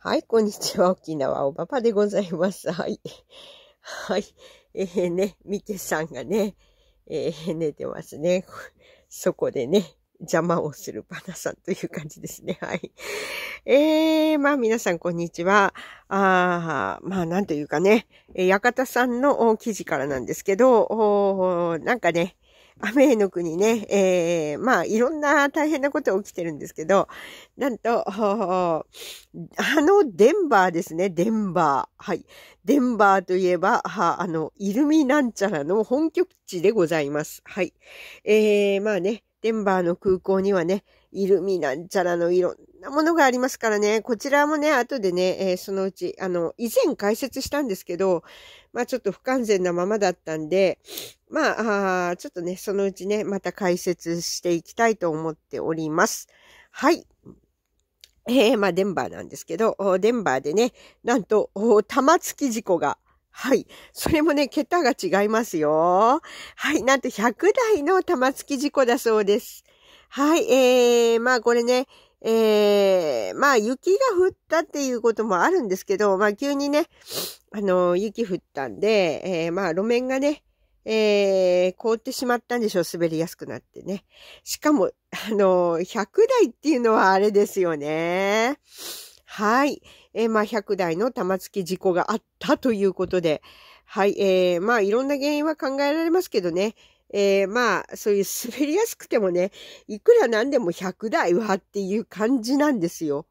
はい、こんにちは。沖縄おばばでございます。はい。はい。えー、ね、みけさんがね、えー、寝てますね。そこでね、邪魔をするパナさんという感じですね。はい。えー、まあ皆さんこんにちは。あまあなんというかね、えー、館さんの記事からなんですけど、なんかね、雨の国ね、えー、まあ、いろんな大変なこと起きてるんですけど、なんと、あの、デンバーですね、デンバー。はい。デンバーといえば、あの、イルミなんちゃらの本拠地でございます。はい。えー、まあね、デンバーの空港にはね、イルミなんちゃらのいろんなものがありますからね、こちらもね、後でね、えー、そのうち、あの、以前解説したんですけど、まあちょっと不完全なままだったんで、まあ、あちょっとね、そのうちね、また解説していきたいと思っております。はい。えー、まあ、デンバーなんですけど、デンバーでね、なんと、玉突き事故が、はい。それもね、桁が違いますよ。はい。なんと100台の玉突き事故だそうです。はい。えー、まあ、これね、えー、まあ雪が降ったっていうこともあるんですけど、まあ急にね、あの、雪降ったんで、えー、まあ路面がね、えー、凍ってしまったんでしょう。滑りやすくなってね。しかも、あの、100台っていうのはあれですよね。はい。えー、まあ、100台の玉突き事故があったということで。はい。えー、まあ、いろんな原因は考えられますけどね。えー、まあ、そういう滑りやすくてもね、いくらなんでも100台はっていう感じなんですよ。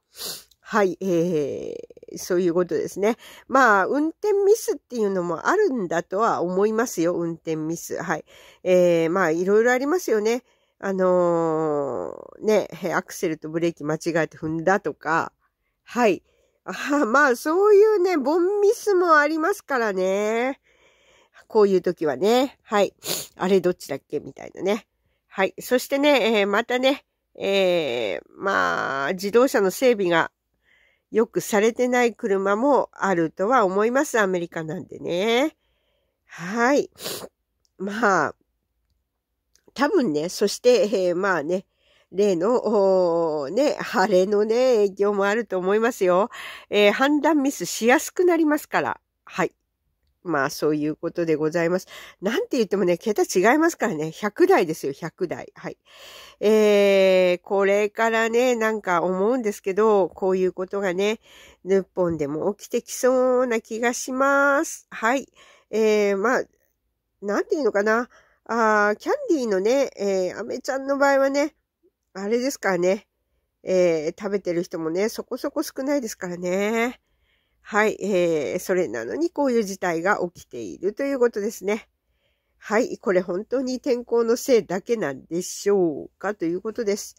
はい。えー、そういうことですね。まあ、運転ミスっていうのもあるんだとは思いますよ、運転ミス。はい。えー、まあ、いろいろありますよね。あのー、ね、アクセルとブレーキ間違えて踏んだとか、はい。あまあ、そういうね、ボンミスもありますからね。こういう時はね、はい。あれどっちだっけみたいなね。はい。そしてね、えー、またね、えー、まあ、自動車の整備がよくされてない車もあるとは思います。アメリカなんでね。はい。まあ、多分ね、そして、えー、まあね、例の、ね、晴れのね、影響もあると思いますよ。えー、判断ミスしやすくなりますから。はい。まあそういうことでございます。なんて言ってもね、桁違いますからね。100台ですよ、100台。はい。えー、これからね、なんか思うんですけど、こういうことがね、ヌッポンでも起きてきそうな気がします。はい。えー、まあ、なんて言うのかな。あキャンディーのね、えー、アメちゃんの場合はね、あれですからね、えー、食べてる人もね、そこそこ少ないですからね。はい、えー、それなのにこういう事態が起きているということですね。はい、これ本当に天候のせいだけなんでしょうかということです。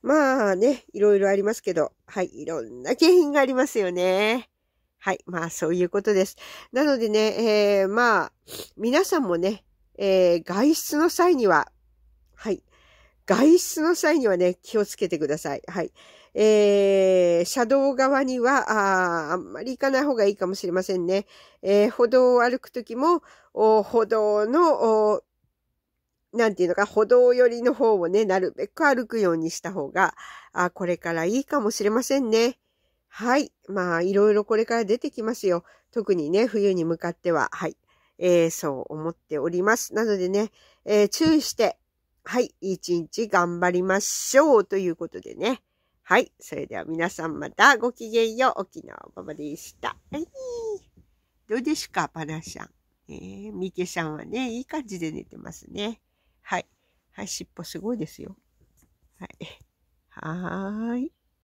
まあね、いろいろありますけど、はい、いろんな景品がありますよね。はい、まあそういうことです。なのでね、えー、まあ、皆さんもね、えー、外出の際には、はい、外出の際にはね、気をつけてください。はい。えー、車道側には、ああんまり行かない方がいいかもしれませんね。えー、歩道を歩くときも、お歩道のお、なんていうのか、歩道寄りの方をね、なるべく歩くようにした方が、あこれからいいかもしれませんね。はい。まあ、いろいろこれから出てきますよ。特にね、冬に向かっては。はい。えー、そう思っております。なのでね、えー、注意して、はい、一日頑張りましょうということでね。はい、それでは皆さんまたごきげんよう。沖縄ママでした。はい。どうですか、パナャん。えー、ミケさんはね、いい感じで寝てますね。はい。はい、尻尾すごいですよ。はい。はーい。